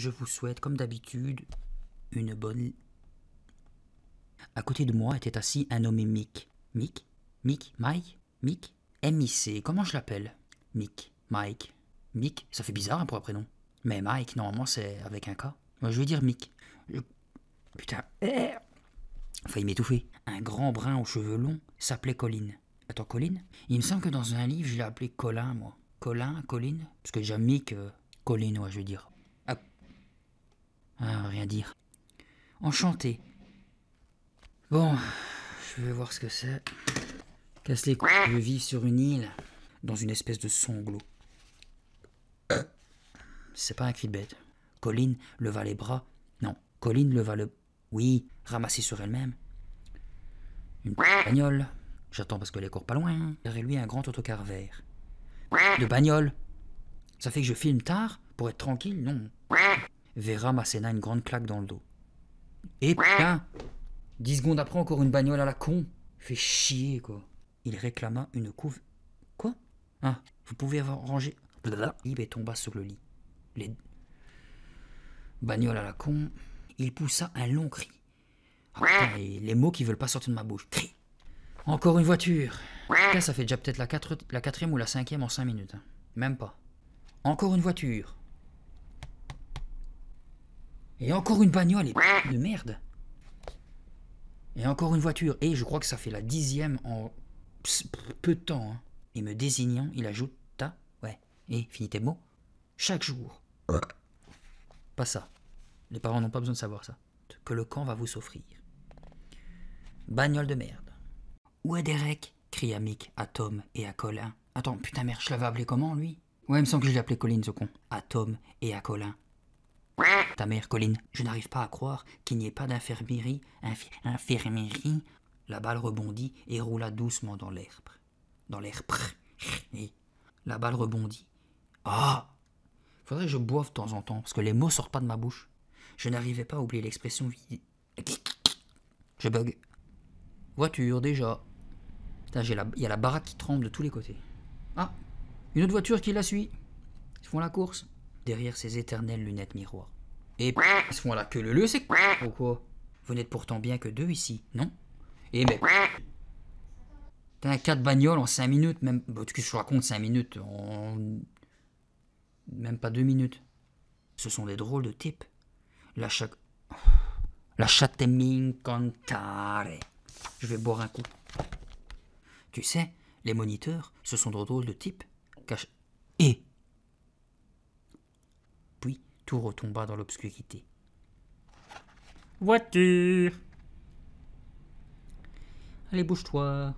je vous souhaite, comme d'habitude, une bonne... À côté de moi était assis un nommé Mick. Mick Mick Mike Mick M-I-C, comment je l'appelle Mick, Mike. Mick, ça fait bizarre hein, pour un prénom. Mais Mike, normalement, c'est avec un K. Moi, je vais dire Mick. Putain. Eh Failli m'étouffer. Un grand brun aux cheveux longs s'appelait Colin. Attends, Colin Il me semble que dans un livre, je l'ai appelé Colin, moi. Colin, Colin Parce que déjà Mick, euh... Colin, ouais, je veux dire. Ah, rien dire. Enchanté. Bon, je vais voir ce que c'est. Casse les couilles, je vis sur une île, dans une espèce de sanglot. C'est pas un cri de bête. Colline leva les bras. Non, Colline leva le. Oui, ramassé sur elle-même. Une bagnole. J'attends parce que les corps pas loin. Hein. Derrière lui, un grand autocar vert. De bagnole. Ça fait que je filme tard pour être tranquille, non Vera m'asséna une grande claque dans le dos. Et eh, putain Dix secondes après, encore une bagnole à la con Fait chier, quoi. Il réclama une couve. Quoi Ah, vous pouvez avoir rangé. Il tomba sur le lit. Les. Bagnole à la con. Il poussa un long cri. Ah, les mots qui veulent pas sortir de ma bouche. Cri Encore une voiture ça fait déjà peut-être la, quatrième ou la cinquième en cinq minutes. Hein. Même pas. Encore une voiture et encore une bagnole et de merde. Et encore une voiture. Et je crois que ça fait la dixième en peu de temps. Hein. Et me désignant, il ajoute ta. Ouais. Et finis tes mots. Chaque jour. Pas ça. Les parents n'ont pas besoin de savoir ça. Que le camp va vous s'offrir. Bagnole de merde. Où est Derek cria Mick à Tom et à Colin. Attends, putain merde, je l'avais appelé comment lui Ouais, il me semble que je l'ai appelé Colin ce con. À Tom et à Colin. Ta mère, Colline, je n'arrive pas à croire qu'il n'y ait pas d'infirmerie. infirmerie La balle rebondit et roula doucement dans l'herbe. Dans l'herbe. Et la balle rebondit. Ah Faudrait que je boive de temps en temps, parce que les mots sortent pas de ma bouche. Je n'arrivais pas à oublier l'expression Je bug. Voiture, déjà. Putain, il y a la baraque qui tremble de tous les côtés. Ah Une autre voiture qui la suit. Ils font la course derrière ces éternelles lunettes miroirs. Et ils ce font là que le le c'est ou quoi Vous n'êtes pourtant bien que deux ici, non Et ben. T'as un 4 bagnoles en 5 minutes, même. Bah, que je raconte 5 minutes en. Même pas 2 minutes. Ce sont des drôles de types. La chatte... La chatte cantare. Je vais boire un coup. Tu sais, les moniteurs, ce sont des drôles de types. Cache. Et tout retomba dans l'obscurité. Voiture Allez, bouge-toi.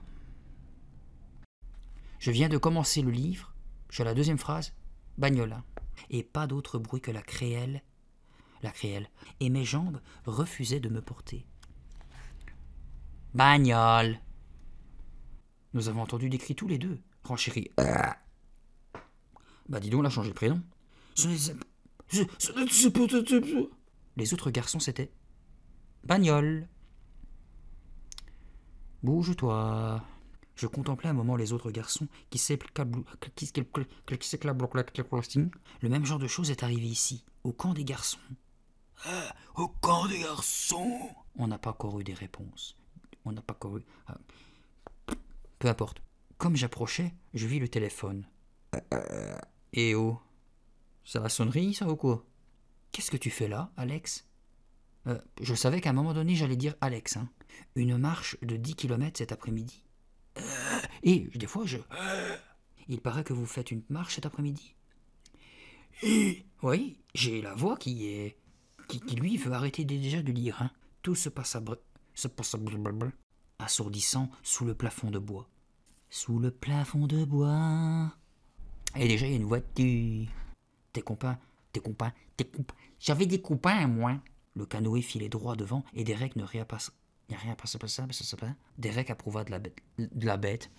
Je viens de commencer le livre, J'ai la deuxième phrase, Bagnola, et pas d'autre bruit que la créelle, la créelle, et mes jambes refusaient de me porter. Bagnole Nous avons entendu des cris tous les deux, chérie bah dis donc, on a changé de prénom. Les autres garçons, c'était Bagnole. Bouge-toi. Je contemplais un moment les autres garçons qui Le même genre de choses est arrivé ici, au camp des garçons. Ah, au camp des garçons On n'a pas encore eu des réponses. On n'a pas encore eu... Ah. Peu importe. Comme j'approchais, je vis le téléphone. Eh oh c'est la sonnerie, ça ou quoi Qu'est-ce que tu fais là, Alex euh, Je savais qu'à un moment donné, j'allais dire Alex. Hein. Une marche de 10 km cet après-midi. Euh, et des fois, je. Euh. Il paraît que vous faites une marche cet après-midi. Oui, j'ai la voix qui est. Qui, lui veut arrêter déjà de lire. Hein. Tout se passe à. Br... Se passe à assourdissant sous le plafond de bois. Sous le plafond de bois. Et déjà, il y a une voiture. Tes copains, tes copains, tes copains. J'avais des copains, moi. Le canoë filait droit devant et Derek ne pas... « Il n'y a rien passé, ça, ça ça. Derek approuva de la bête. De la bête.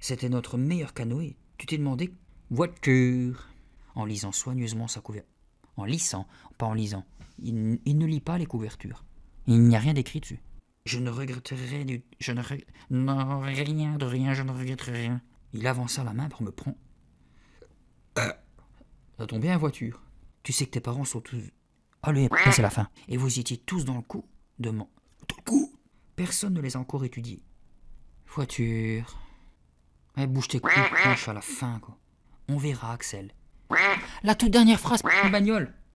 C'était notre meilleur canoë. Tu t'es demandé voiture en lisant soigneusement sa couverture. En lissant, pas en lisant. Il, ne lit pas les couvertures. Il n'y a rien d'écrit dessus. Je ne regretterai du... Je ne non, rien de rien, je ne regretterai rien. Il avança la main pour me prendre ça tombe bien, voiture. Tu sais que tes parents sont tous. Allez, ah, c'est la fin. Et vous étiez tous dans le coup de Dans le coup Personne ne les a encore étudiés. Voiture. Eh, bouge tes couilles, je suis à la fin, quoi. On verra, Axel. La toute dernière phrase, bagnole